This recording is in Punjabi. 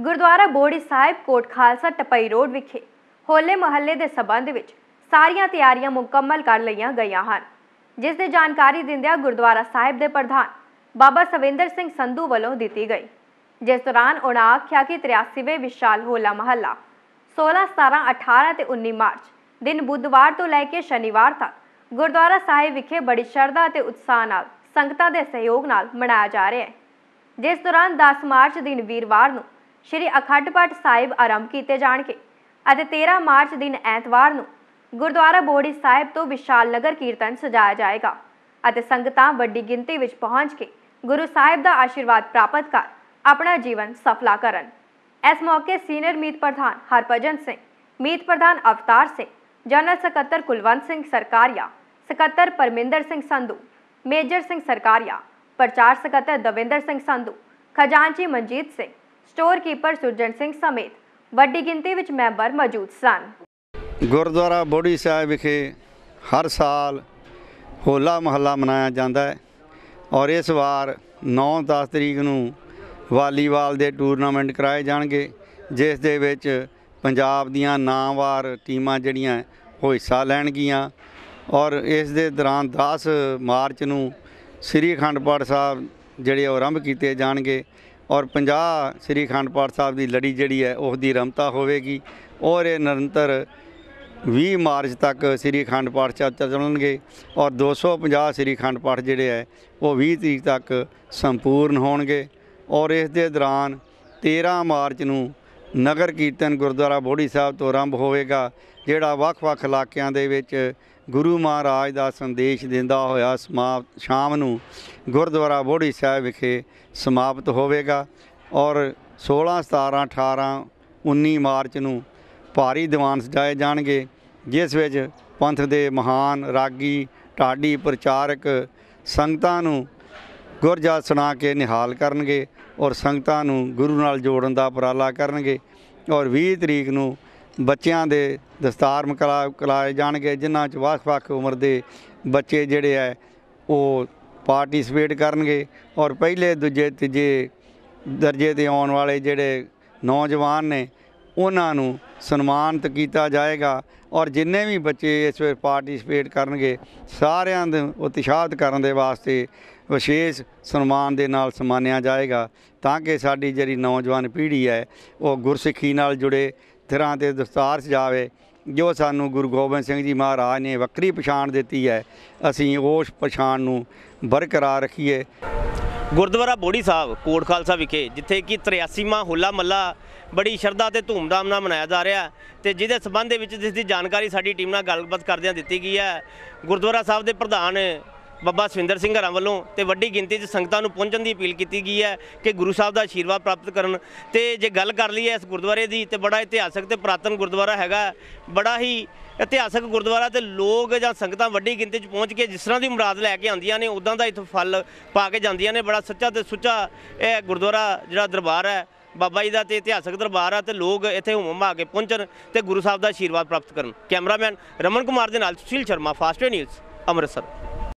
ਗੁਰਦੁਆਰਾ ਬੋੜੀ ਸਾਹਿਬ ਕੋਟ ਖਾਲਸਾ ਟਪਈ ਰੋਡ ਵਿਖੇ ਹੋਲੇ ਮਹੱਲੇ ਦੇ ਸਬੰਧ ਵਿੱਚ ਸਾਰੀਆਂ ਤਿਆਰੀਆਂ ਮੁਕੰਮਲ ਕਰ ਲਈਆਂ ਗਈਆਂ ਹਨ ਜਿਸ ਦੀ ਜਾਣਕਾਰੀ ਦਿੰਦਿਆਂ ਗੁਰਦੁਆਰਾ ਸਾਹਿਬ ਦੇ ਪ੍ਰਧਾਨ ਬਾਬਾ ਸਵਿੰਦਰ ਸਿੰਘ ਸੰਧੂ ਵੱਲੋਂ ਦਿੱਤੀ ਗਈ ਜਿਸ ਦੌਰਾਨ ਉਹਨਾਂ ਆਖਿਆ ਕਿ 83ਵੇਂ ਵਿਸ਼ਾਲ ਹੋਲਾ ਮਹੱਲਾ 16 17 18 ਤੇ 19 ਮਾਰਚ ਦਿਨ ਬੁੱਧਵਾਰ ਤੋਂ ਲੈ ਕੇ ਸ਼ਨੀਵਾਰ ਤੱਕ ਗੁਰਦੁਆਰਾ ਸਾਹਿਬ ਵਿਖੇ ਬੜੀ ਸ਼ਰਧਾ ਅਤੇ ਉਤਸ਼ਾਹ ਨਾਲ ਸੰਗਤਾਂ ਦੇ ਸਹਿਯੋਗ ਨਾਲ ਮਨਾਇਆ ਜਾ ਰਿਹਾ ਹੈ ਜਿਸ ਦੌਰਾਨ 10 ਮਾਰਚ ਦਿਨ ਵੀਰਵਾਰ ਨੂੰ ਸ਼੍ਰੀ ਅਖੰਡ ਪਾਠ ਸਾਹਿਬ ਆਰੰਭ ਕੀਤੇ ਜਾਣਗੇ ਅਤੇ 13 ਮਾਰਚ ਦਿਨ ਐਤਵਾਰ ਨੂੰ ਗੁਰਦੁਆਰਾ ਬੋੜੀ ਸਾਹਿਬ ਤੋਂ ਵਿਸ਼ਾਲ ਨਗਰ ਕੀਰਤਨ ਸਜਾਇਆ ਜਾਏਗਾ ਅਤੇ ਸੰਗਤਾਂ ਵੱਡੀ ਗਿਣਤੀ ਵਿੱਚ ਪਹੁੰਚ ਕੇ ਗੁਰੂ ਸਾਹਿਬ ਦਾ ਆਸ਼ੀਰਵਾਦ ਪ੍ਰਾਪਤ ਕਰ ਆਪਣਾ ਜੀਵਨ ਸਫਲਾ ਕਰਨ ਇਸ ਮੌਕੇ ਸੀਨੀਅਰ ਮੀਤ ਪ੍ਰਧਾਨ ਹਰਪਜਨ ਸਿੰਘ ਮੀਤ ਪ੍ਰਧਾਨ ਅਵਤਾਰ ਸਿੰਘ ਜਨਰਲ ਸਕੱਤਰ ਕੁਲਵੰਤ ਸਿੰਘ ਸਰਕਾਰੀਆ ਸਕੱਤਰ ਪਰਮਿੰਦਰ ਸਿੰਘ ਸੰਧੂ ਮੇਜਰ ਸਿੰਘ ਸਰਕਾਰੀਆ ਪ੍ਰਚਾਰ ਸਕੱਤਰ ਦਵਿੰਦਰ ਸਿੰਘ ਸੰਧੂ ਖਜ਼ਾਨਚੀ ਮਨਜੀਤ ਸਿੰਘ ਸਟੋਰ ਕੀਪਰ ਸੁਰਜਨ ਸਿੰਘ ਸਮੇਤ ਵੱਡੀ ਗਿਣਤੀ ਵਿੱਚ ਮੈਂਬਰ ਮੌਜੂਦ ਸਨ ਗੁਰਦੁਆਰਾ ਬੋੜੀ ਸਾਹਿਬ ਵਿਖੇ ਹਰ ਸਾਲ ਹੋਲਾ ਮਹੱਲਾ ਮਨਾਇਆ ਜਾਂਦਾ ਹੈ ਔਰ ਇਸ ਵਾਰ 9-10 ਤਰੀਕ ਨੂੰ ਵਾਲੀਬਾਲ ਦੇ ਟੂਰਨਾਮੈਂਟ ਕਰਾਏ ਜਾਣਗੇ ਜਿਸ ਦੇ ਵਿੱਚ ਪੰਜਾਬ ਦੀਆਂ ਨਾਮਵਾਰ ਟੀਮਾਂ ਜਿਹੜੀਆਂ ਉਹ ਹਿੱਸਾ ਲੈਣਗੀਆਂ ਔਰ ਇਸ ਦੇ ਦੌਰਾਨ 10 ਮਾਰਚ ਨੂੰ ਸ੍ਰੀ ਅਖੰਡ ਪਾਠ ਸਾਹਿਬ ਜਿਹੜੇ ਆਰੰਭ ਕੀਤੇ ਜਾਣਗੇ ਔਰ 50 ਸ੍ਰੀ ਖੰਡ ਪਾਠ ਸਾਹਿਬ ਦੀ ਲੜੀ ਜਿਹੜੀ ਹੈ ਉਸ ਦੀ ਰਮਤਾ ਹੋਵੇਗੀ ਔਰ ਇਹ ਨਿਰੰਤਰ 20 ਮਾਰਚ ਤੱਕ ਸ੍ਰੀ ਖੰਡ ਪਾਠ ਚੱਲਣਗੇ ਔਰ 250 ਸ੍ਰੀ ਖੰਡ ਪਾਠ ਜਿਹੜੇ ਹੈ ਉਹ 20 ਤਰੀਕ ਤੱਕ ਸੰਪੂਰਨ ਹੋਣਗੇ ਔਰ ਇਸ ਦੇ ਦੌਰਾਨ 13 ਮਾਰਚ ਨੂੰ ਨਗਰ ਕੀਰਤਨ ਗੁਰਦੁਆਰਾ ਬੋੜੀ ਸਾਹਿਬ ਤੋਂ ਆਰੰਭ ਹੋਵੇਗਾ ਜਿਹੜਾ ਵੱਖ-ਵੱਖ ਇਲਾਕਿਆਂ ਦੇ ਵਿੱਚ ਗੁਰੂ ਮਹਾਰਾਜ ਦਾ ਸੰਦੇਸ਼ ਦਿੰਦਾ ਹੋਇਆ ਸਮਾਪਤ ਸ਼ਾਮ ਨੂੰ ਗੁਰਦੁਆਰਾ ਬੋੜੀ ਸਾਹਿਬ ਵਿਖੇ ਸਮਾਪਤ ਹੋਵੇਗਾ ਔਰ 16 17 18 19 ਮਾਰਚ ਨੂੰ ਭਾਰੀ ਦੀਵਾਨ ਸਜਾਏ ਜਾਣਗੇ ਜਿਸ ਵਿੱਚ ਪੰਥ ਦੇ ਮਹਾਨ ਰਾਗੀ ਢਾਡੀ ਪ੍ਰਚਾਰਕ ਸੰਗਤਾਂ ਨੂੰ ਗੁਰਜਾ ਸੁਣਾ ਕੇ ਨਿਹਾਲ ਕਰਨਗੇ ਔਰ ਸੰਗਤਾਂ ਨੂੰ ਗੁਰੂ ਨਾਲ ਜੋੜਨ ਦਾ ਉਪਰਾਲਾ ਕਰਨਗੇ ਔਰ 20 ਤਰੀਕ ਨੂੰ ਬੱਚਿਆਂ ਦੇ ਦਸਤਾਰ ਮਕਲਾ ਕਲਾਏ ਜਾਣਗੇ ਜਿਨ੍ਹਾਂ 'ਚ ਵੱਖ-ਵੱਖ ਉਮਰ ਦੇ ਬੱਚੇ ਜਿਹੜੇ ਐ ਉਹ ਪਾਰਟਿਸਿਪੇਟ ਕਰਨਗੇ ਔਰ ਪਹਿਲੇ ਦੂਜੇ ਤੀਜੇ ਦਰਜੇ ਤੇ ਆਉਣ ਵਾਲੇ ਜਿਹੜੇ ਨੌਜਵਾਨ ਨੇ ਉਹਨਾਂ ਨੂੰ ਸਨਮਾਨਿਤ ਕੀਤਾ ਜਾਏਗਾ ਔਰ ਜਿੰਨੇ ਵੀ ਬੱਚੇ ਇਸ ਵਿੱਚ ਪਾਰਟਿਸਿਪੇਟ ਕਰਨਗੇ ਸਾਰਿਆਂ ਦੇ ਉਤਸ਼ਾਹਤ ਕਰਨ ਦੇ ਵਾਸਤੇ ਵਿਸ਼ੇਸ਼ ਸਨਮਾਨ ਦੇ ਨਾਲ ਸਨਮਾਨਿਆ ਜਾਏਗਾ ਤਾਂ ਕਿ ਸਾਡੀ ਜਿਹੜੀ ਨੌਜਵਾਨ ਪੀੜ੍ਹੀ ਹੈ ਉਹ ਗੁਰਸਿੱਖੀ ਨਾਲ ਜੁੜੇ ਸਿਰਾਂ ਤੇ ਦਸਤਾਰ ਸਜਾਵੇ ਜੋ ਸਾਨੂੰ ਗੁਰੂ ਗੋਬਿੰਦ ਸਿੰਘ ਜੀ ਮਹਾਰਾਜ ਨੇ ਵੱਖਰੀ ਪਛਾਣ ਦਿੱਤੀ ਹੈ ਅਸੀਂ ਉਸ ਪਛਾਣ ਨੂੰ ਬਰਕਰਾਰ ਰੱਖੀਏ ਗੁਰਦੁਆਰਾ ਬੋੜੀ ਸਾਹਿਬ ਕੋਟ ਖਾਲਸਾ ਵਿਖੇ ਜਿੱਥੇ ਕਿ 83ਵਾਂ ਹੋਲਾ ਮੱਲਾ ਬੜੀ ਸ਼ਰਧਾ ਤੇ ਧੂਮਧਾਮ ਨਾਲ ਮਨਾਇਆ ਜਾ ਰਿਹਾ ਤੇ ਜਿਹਦੇ ਸਬੰਧ ਦੇ ਵਿੱਚ ਜਿਸ ਦੀ ਜਾਣਕਾਰੀ ਸਾਡੀ ਟੀਮ ਨਾਲ ਗੱਲਬਾਤ ਕਰਦਿਆਂ ਦਿੱਤੀ ਗਈ ਹੈ ਗੁਰਦੁਆਰਾ ਸਾਹਿਬ ਦੇ ਪ੍ਰਧਾਨ ਬੱਬਾ ਸਵਿੰਦਰ ਸਿੰਘ ਹਰਾਂ ਵੱਲੋਂ ਤੇ ਵੱਡੀ ਗਿਣਤੀ 'ਚ ਸੰਗਤਾਂ ਨੂੰ ਪਹੁੰਚਣ ਦੀ ਅਪੀਲ ਕੀਤੀ ਗਈ ਹੈ ਕਿ ਗੁਰੂ ਸਾਹਿਬ ਦਾ ਆਸ਼ੀਰਵਾਦ ਪ੍ਰਾਪਤ ਕਰਨ ਤੇ ਜੇ ਗੱਲ ਕਰ ਲਈਏ ਇਸ ਗੁਰਦੁਆਰੇ ਦੀ ਤੇ ਬੜਾ ਇਤਿਹਾਸਕ ਤੇ ਪ੍ਰਾਤਨ ਗੁਰਦੁਆਰਾ ਹੈਗਾ ਬੜਾ ਹੀ ਇਤਿਹਾਸਕ ਗੁਰਦੁਆਰਾ ਤੇ ਲੋਕ ਜਾਂ ਸੰਗਤਾਂ ਵੱਡੀ ਗਿਣਤੀ 'ਚ ਪਹੁੰਚ ਕੇ ਜਿਸ ਤਰ੍ਹਾਂ ਦੀ ਮੁਰਾਦ ਲੈ ਕੇ ਆਉਂਦੀਆਂ ਨੇ ਉਦਾਂ ਦਾ ਇਥੋਂ ਫਲ ਪਾ ਕੇ ਜਾਂਦੀਆਂ ਨੇ ਬੜਾ ਸੱਚਾ ਤੇ ਸੁੱਚਾ ਇਹ ਗੁਰਦੁਆਰਾ ਜਿਹੜਾ ਦਰਬਾਰ ਹੈ ਬਾਬਾ ਜੀ ਦਾ ਤੇ ਇਤਿਹਾਸਕ ਦਰਬਾਰ ਆ ਤੇ ਲੋਕ ਇੱਥੇ ਹੁਮਮ ਆ ਕੇ ਪਹੁੰਚਣ ਤੇ ਗੁਰੂ ਸਾਹਿਬ ਦਾ ਆਸ਼ੀਰਵਾਦ ਪ੍ਰਾਪਤ ਕਰਨ ਕੈਮਰਾਮੈਨ ਰਮਨ ਕੁਮਾਰ ਦੇ ਨਾਲ ਸੁਸ਼ੀਲ ਸ਼ਰਮਾ ਫਾਸਟਵੇ ਨਿਊਜ਼ ਅੰਮ੍ਰਿਤਸਰ